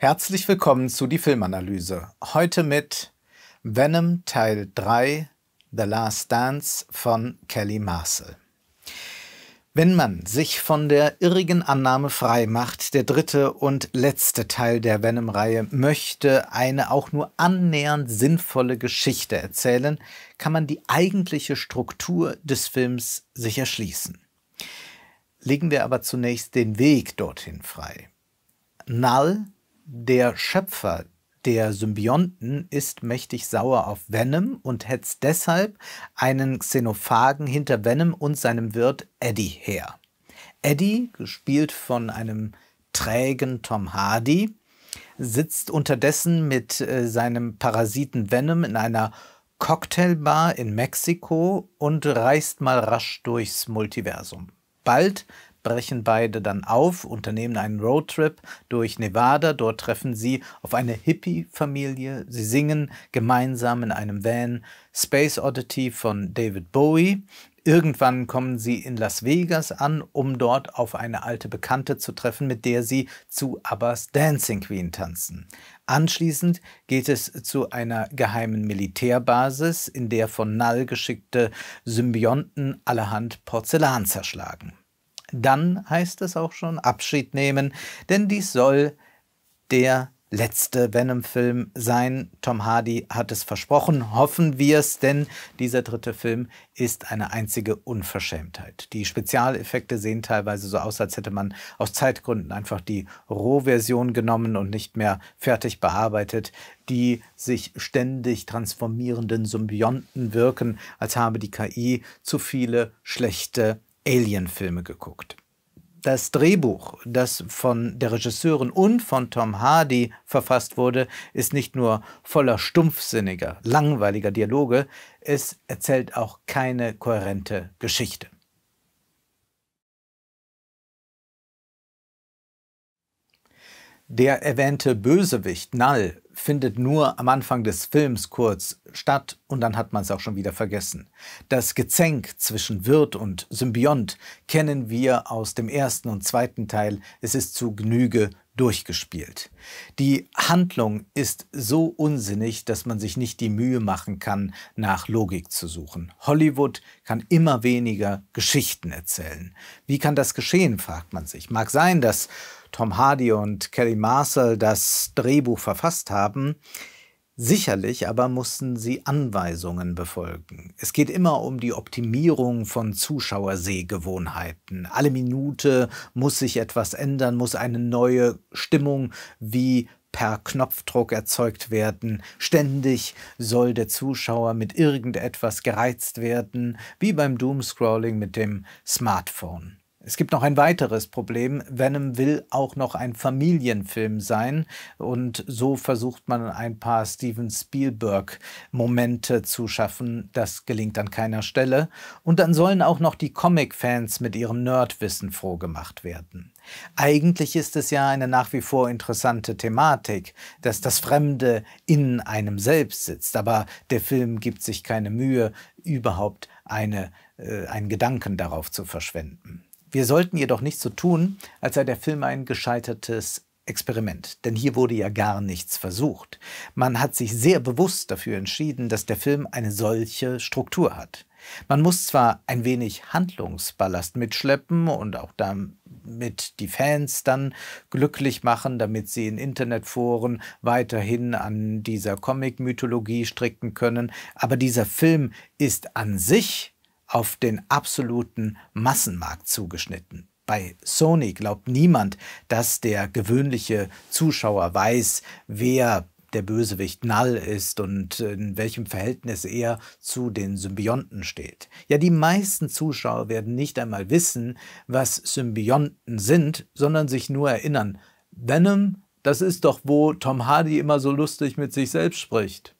Herzlich willkommen zu die Filmanalyse. Heute mit Venom Teil 3 The Last Dance von Kelly Marcel. Wenn man sich von der irrigen Annahme frei macht, der dritte und letzte Teil der Venom-Reihe möchte eine auch nur annähernd sinnvolle Geschichte erzählen, kann man die eigentliche Struktur des Films sich erschließen. Legen wir aber zunächst den Weg dorthin frei. Null der Schöpfer der Symbionten ist mächtig sauer auf Venom und hetzt deshalb einen Xenophagen hinter Venom und seinem Wirt Eddie her. Eddie, gespielt von einem trägen Tom Hardy, sitzt unterdessen mit äh, seinem Parasiten Venom in einer Cocktailbar in Mexiko und reist mal rasch durchs Multiversum. Bald brechen beide dann auf, unternehmen einen Roadtrip durch Nevada. Dort treffen sie auf eine Hippie-Familie. Sie singen gemeinsam in einem Van Space Oddity von David Bowie. Irgendwann kommen sie in Las Vegas an, um dort auf eine alte Bekannte zu treffen, mit der sie zu Abbas Dancing Queen tanzen. Anschließend geht es zu einer geheimen Militärbasis, in der von Null geschickte Symbionten allerhand Porzellan zerschlagen dann heißt es auch schon Abschied nehmen, denn dies soll der letzte Venom-Film sein. Tom Hardy hat es versprochen, hoffen wir es, denn dieser dritte Film ist eine einzige Unverschämtheit. Die Spezialeffekte sehen teilweise so aus, als hätte man aus Zeitgründen einfach die Rohversion genommen und nicht mehr fertig bearbeitet. Die sich ständig transformierenden Symbionten wirken, als habe die KI zu viele schlechte Alien-Filme geguckt. Das Drehbuch, das von der Regisseurin und von Tom Hardy verfasst wurde, ist nicht nur voller stumpfsinniger, langweiliger Dialoge, es erzählt auch keine kohärente Geschichte. Der erwähnte Bösewicht Null findet nur am Anfang des Films kurz statt und dann hat man es auch schon wieder vergessen. Das Gezänk zwischen Wirt und Symbiont kennen wir aus dem ersten und zweiten Teil. Es ist zu Genüge durchgespielt. Die Handlung ist so unsinnig, dass man sich nicht die Mühe machen kann, nach Logik zu suchen. Hollywood kann immer weniger Geschichten erzählen. Wie kann das geschehen, fragt man sich. Mag sein, dass Tom Hardy und Kelly Marcel das Drehbuch verfasst haben. Sicherlich aber mussten sie Anweisungen befolgen. Es geht immer um die Optimierung von Zuschauersehgewohnheiten. Alle Minute muss sich etwas ändern, muss eine neue Stimmung wie per Knopfdruck erzeugt werden. Ständig soll der Zuschauer mit irgendetwas gereizt werden, wie beim Doomscrolling mit dem Smartphone. Es gibt noch ein weiteres Problem. Venom will auch noch ein Familienfilm sein und so versucht man ein paar Steven Spielberg-Momente zu schaffen. Das gelingt an keiner Stelle. Und dann sollen auch noch die Comic-Fans mit ihrem Nerdwissen froh gemacht werden. Eigentlich ist es ja eine nach wie vor interessante Thematik, dass das Fremde in einem selbst sitzt, aber der Film gibt sich keine Mühe, überhaupt eine, äh, einen Gedanken darauf zu verschwenden. Wir sollten jedoch nicht so tun, als sei der Film ein gescheitertes Experiment, denn hier wurde ja gar nichts versucht. Man hat sich sehr bewusst dafür entschieden, dass der Film eine solche Struktur hat. Man muss zwar ein wenig Handlungsballast mitschleppen und auch damit die Fans dann glücklich machen, damit sie in Internetforen weiterhin an dieser Comic-Mythologie stricken können, aber dieser Film ist an sich auf den absoluten Massenmarkt zugeschnitten. Bei Sony glaubt niemand, dass der gewöhnliche Zuschauer weiß, wer der Bösewicht Null ist und in welchem Verhältnis er zu den Symbionten steht. Ja, die meisten Zuschauer werden nicht einmal wissen, was Symbionten sind, sondern sich nur erinnern, Venom, das ist doch, wo Tom Hardy immer so lustig mit sich selbst spricht.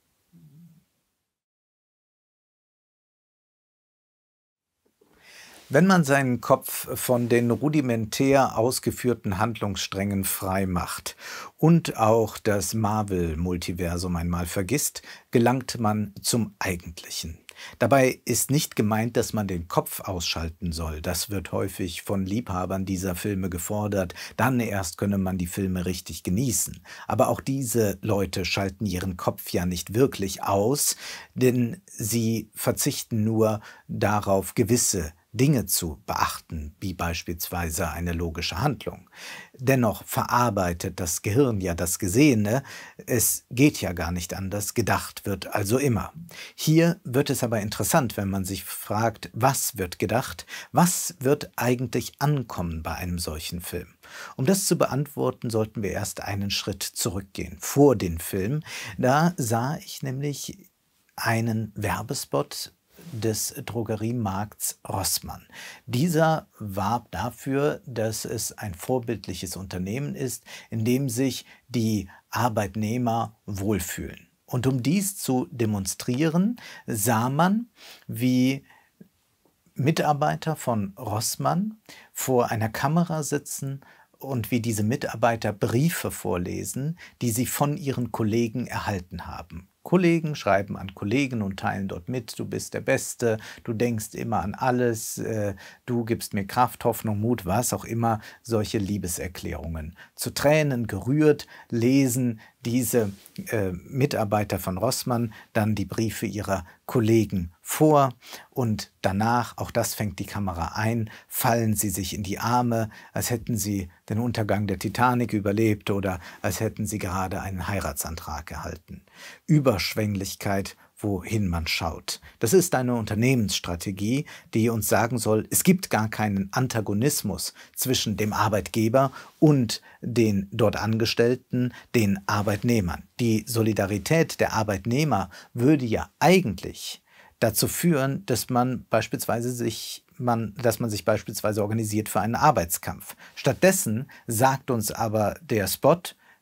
Wenn man seinen Kopf von den rudimentär ausgeführten Handlungssträngen frei macht und auch das Marvel-Multiversum einmal vergisst, gelangt man zum Eigentlichen. Dabei ist nicht gemeint, dass man den Kopf ausschalten soll. Das wird häufig von Liebhabern dieser Filme gefordert. Dann erst könne man die Filme richtig genießen. Aber auch diese Leute schalten ihren Kopf ja nicht wirklich aus, denn sie verzichten nur darauf, gewisse Dinge zu beachten, wie beispielsweise eine logische Handlung. Dennoch verarbeitet das Gehirn ja das Gesehene, es geht ja gar nicht anders, gedacht wird also immer. Hier wird es aber interessant, wenn man sich fragt, was wird gedacht, was wird eigentlich ankommen bei einem solchen Film. Um das zu beantworten, sollten wir erst einen Schritt zurückgehen, vor den Film. Da sah ich nämlich einen Werbespot des Drogeriemarkts Rossmann. Dieser warb dafür, dass es ein vorbildliches Unternehmen ist, in dem sich die Arbeitnehmer wohlfühlen. Und um dies zu demonstrieren, sah man, wie Mitarbeiter von Rossmann vor einer Kamera sitzen und wie diese Mitarbeiter Briefe vorlesen, die sie von ihren Kollegen erhalten haben. Kollegen schreiben an Kollegen und teilen dort mit, du bist der Beste, du denkst immer an alles, äh, du gibst mir Kraft, Hoffnung, Mut, was auch immer, solche Liebeserklärungen. Zu Tränen gerührt lesen diese äh, Mitarbeiter von Rossmann dann die Briefe ihrer Kollegen vor und danach, auch das fängt die Kamera ein, fallen sie sich in die Arme, als hätten sie den Untergang der Titanic überlebt oder als hätten sie gerade einen Heiratsantrag erhalten. Überschwänglichkeit wohin man schaut. Das ist eine Unternehmensstrategie, die uns sagen soll, es gibt gar keinen Antagonismus zwischen dem Arbeitgeber und den dort Angestellten, den Arbeitnehmern. Die Solidarität der Arbeitnehmer würde ja eigentlich dazu führen, dass man beispielsweise sich man, dass man sich beispielsweise organisiert für einen Arbeitskampf. Stattdessen sagt uns aber der Spot,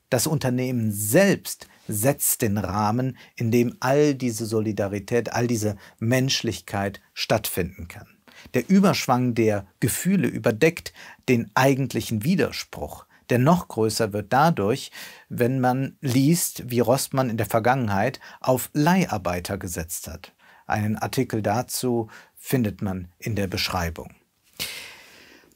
das Unternehmen selbst setzt den Rahmen, in dem all diese Solidarität, all diese Menschlichkeit stattfinden kann. Der Überschwang der Gefühle überdeckt den eigentlichen Widerspruch, der noch größer wird dadurch, wenn man liest, wie Rostmann in der Vergangenheit auf Leiharbeiter gesetzt hat. Einen Artikel dazu findet man in der Beschreibung.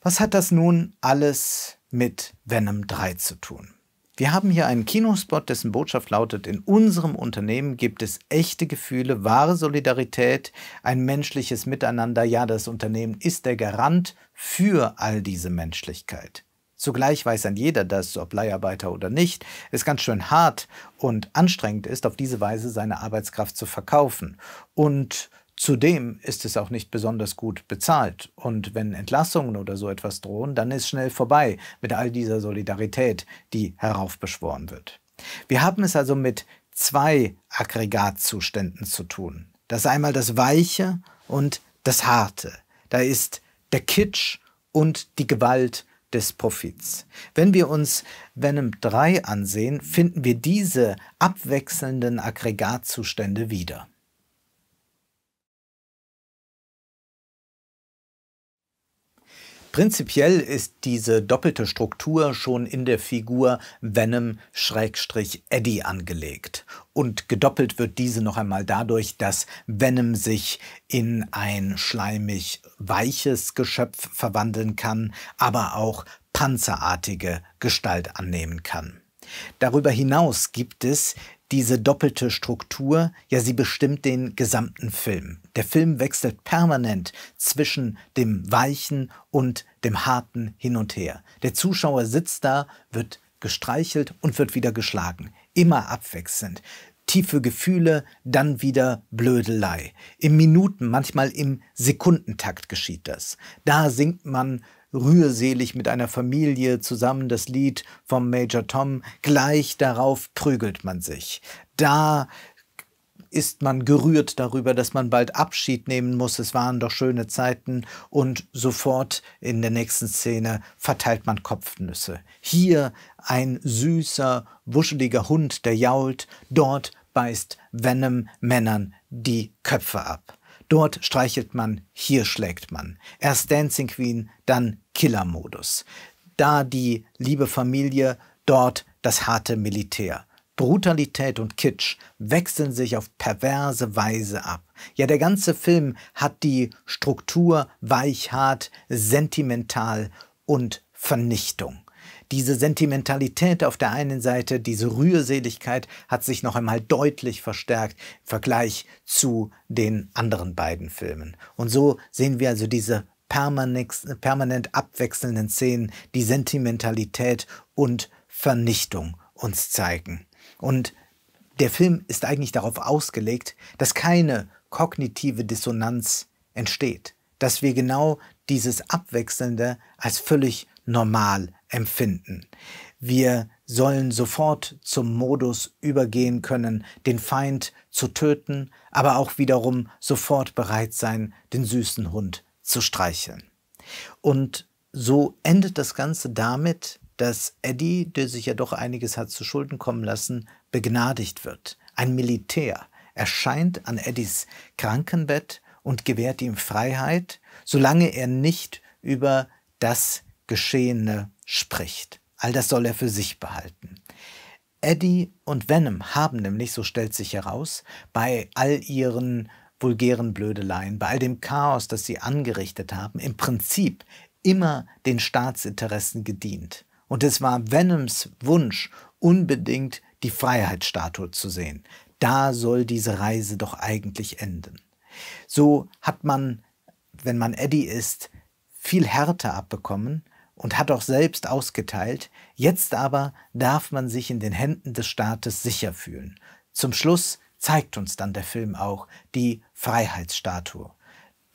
Was hat das nun alles mit Venom 3 zu tun? Wir haben hier einen Kinospot, dessen Botschaft lautet, in unserem Unternehmen gibt es echte Gefühle, wahre Solidarität, ein menschliches Miteinander. Ja, das Unternehmen ist der Garant für all diese Menschlichkeit. Zugleich weiß dann jeder, dass, ob Leiharbeiter oder nicht, es ganz schön hart und anstrengend ist, auf diese Weise seine Arbeitskraft zu verkaufen. Und Zudem ist es auch nicht besonders gut bezahlt. Und wenn Entlassungen oder so etwas drohen, dann ist schnell vorbei mit all dieser Solidarität, die heraufbeschworen wird. Wir haben es also mit zwei Aggregatzuständen zu tun. Das einmal das Weiche und das Harte. Da ist der Kitsch und die Gewalt des Profits. Wenn wir uns Venom 3 ansehen, finden wir diese abwechselnden Aggregatzustände wieder. Prinzipiell ist diese doppelte Struktur schon in der Figur Venom-Eddie angelegt. Und gedoppelt wird diese noch einmal dadurch, dass Venom sich in ein schleimig weiches Geschöpf verwandeln kann, aber auch panzerartige Gestalt annehmen kann. Darüber hinaus gibt es diese doppelte Struktur, ja, sie bestimmt den gesamten Film. Der Film wechselt permanent zwischen dem Weichen und dem Harten hin und her. Der Zuschauer sitzt da, wird gestreichelt und wird wieder geschlagen. Immer abwechselnd. Tiefe Gefühle, dann wieder Blödelei. Im Minuten, manchmal im Sekundentakt geschieht das. Da singt man rührselig mit einer Familie zusammen das Lied vom Major Tom, gleich darauf prügelt man sich. Da ist man gerührt darüber, dass man bald Abschied nehmen muss, es waren doch schöne Zeiten und sofort in der nächsten Szene verteilt man Kopfnüsse. Hier ein süßer, wuscheliger Hund, der jault, dort beißt Venom Männern die Köpfe ab. Dort streichelt man, hier schlägt man. Erst Dancing Queen, dann Killer-Modus. Da die liebe Familie, dort das harte Militär. Brutalität und Kitsch wechseln sich auf perverse Weise ab. Ja, der ganze Film hat die Struktur weichhart, sentimental und Vernichtung. Diese Sentimentalität auf der einen Seite, diese Rührseligkeit hat sich noch einmal deutlich verstärkt im Vergleich zu den anderen beiden Filmen. Und so sehen wir also diese permanent, abwechselnden Szenen, die Sentimentalität und Vernichtung uns zeigen. Und der Film ist eigentlich darauf ausgelegt, dass keine kognitive Dissonanz entsteht, dass wir genau dieses Abwechselnde als völlig normal empfinden. Wir sollen sofort zum Modus übergehen können, den Feind zu töten, aber auch wiederum sofort bereit sein, den süßen Hund zu streicheln. Und so endet das Ganze damit, dass Eddie, der sich ja doch einiges hat zu Schulden kommen lassen, begnadigt wird. Ein Militär erscheint an Eddies Krankenbett und gewährt ihm Freiheit, solange er nicht über das Geschehene spricht. All das soll er für sich behalten. Eddie und Venom haben nämlich, so stellt sich heraus, bei all ihren vulgären Blödeleien, bei all dem Chaos, das sie angerichtet haben, im Prinzip immer den Staatsinteressen gedient. Und es war Venoms Wunsch, unbedingt die Freiheitsstatue zu sehen. Da soll diese Reise doch eigentlich enden. So hat man, wenn man Eddie ist, viel Härte abbekommen, und hat auch selbst ausgeteilt. Jetzt aber darf man sich in den Händen des Staates sicher fühlen. Zum Schluss zeigt uns dann der Film auch die Freiheitsstatue.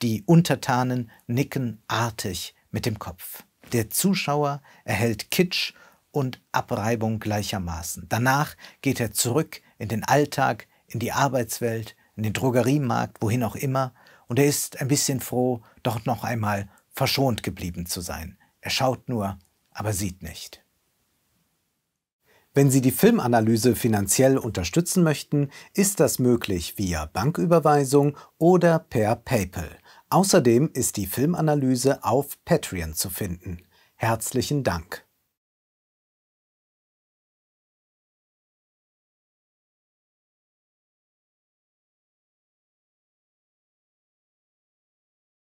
Die Untertanen nicken artig mit dem Kopf. Der Zuschauer erhält Kitsch und Abreibung gleichermaßen. Danach geht er zurück in den Alltag, in die Arbeitswelt, in den Drogeriemarkt, wohin auch immer, und er ist ein bisschen froh, doch noch einmal verschont geblieben zu sein. Er schaut nur, aber sieht nicht. Wenn Sie die Filmanalyse finanziell unterstützen möchten, ist das möglich via Banküberweisung oder per PayPal. Außerdem ist die Filmanalyse auf Patreon zu finden. Herzlichen Dank.